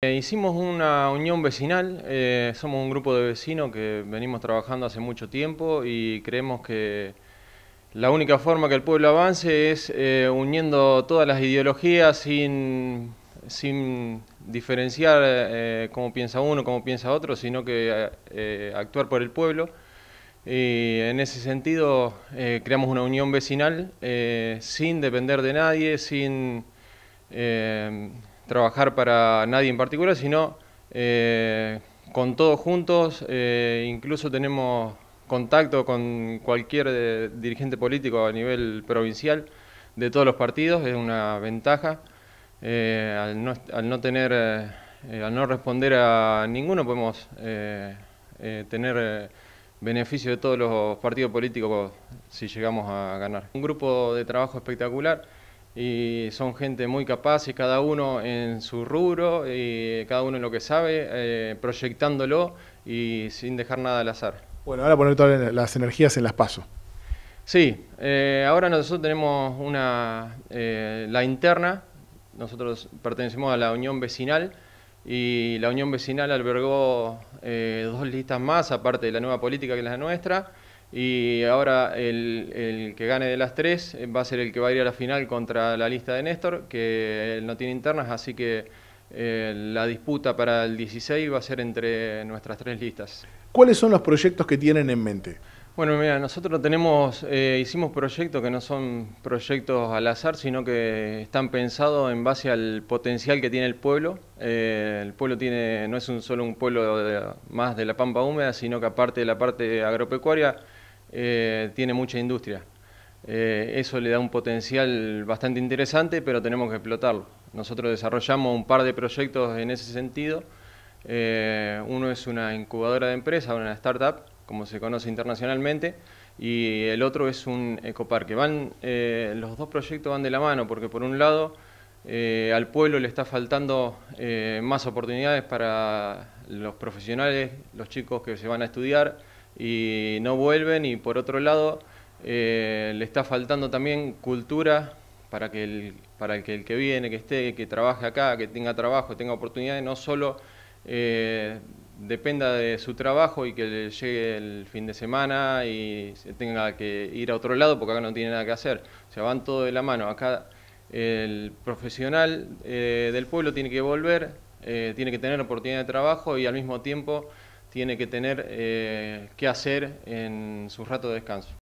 Eh, hicimos una unión vecinal, eh, somos un grupo de vecinos que venimos trabajando hace mucho tiempo y creemos que la única forma que el pueblo avance es eh, uniendo todas las ideologías sin, sin diferenciar cómo piensa uno, cómo piensa otro, sino que actuar por el pueblo. Y en ese sentido creamos una unión vecinal sin depender de nadie, sin trabajar para nadie en particular, sino eh, con todos juntos, eh, incluso tenemos contacto con cualquier eh, dirigente político a nivel provincial de todos los partidos, es una ventaja. Al no, al, no, tener, al no responder a ninguno, podemos tener beneficio de todos los partidos políticos si llegamos a ganar. Un grupo de trabajo espectacular y son gente muy capaz y cada uno en su rubro, y cada uno en lo que sabe, eh, proyectándolo y sin dejar nada al azar. Bueno, ahora poner todas las energías en las pasos. Sí, eh, ahora nosotros tenemos una, eh, la interna, nosotros pertenecemos a la Unión Vecinal y la Unión Vecinal albergó dos listas más, aparte de la nueva política que es la nuestra y ahora el, que gane de las tres eh, va a ser el que va a ir a la final contra la lista de Néstor, que eh, él no tiene internas, así que eh, la disputa para el 16 va a ser entre nuestras tres listas. ¿Cuáles son los proyectos que tienen en mente? Bueno, mira, nosotros tenemos, hicimos proyectos que no son proyectos al azar, sino que están pensados en base al potencial que tiene el pueblo. el pueblo tiene, no es solo un pueblo más de la pampa húmeda, sino que aparte de la parte agropecuaria, eh, tiene mucha industria. Eh, eso le da un potencial bastante interesante, pero tenemos que explotarlo. Nosotros desarrollamos un par de proyectos en ese sentido. Eh, uno es una incubadora de empresas, una startup, como se conoce internacionalmente, y el otro es un ecoparque. Van, los dos proyectos van de la mano, porque por un lado al pueblo le está faltando más oportunidades para los profesionales, los chicos que se van a estudiar, y no vuelven y por otro lado eh, le está faltando también cultura para que el, para que el que viene, que esté, que trabaje acá, que tenga trabajo, tenga oportunidades, no solo eh, dependa de su trabajo y que le llegue el fin de semana y se tenga que ir a otro lado porque acá no tiene nada que hacer. O sea, van todo de la mano. Acá el profesional eh, del pueblo tiene que volver, tiene que tener oportunidad de trabajo y al mismo tiempo tiene que tener eh, que hacer en su rato de descanso.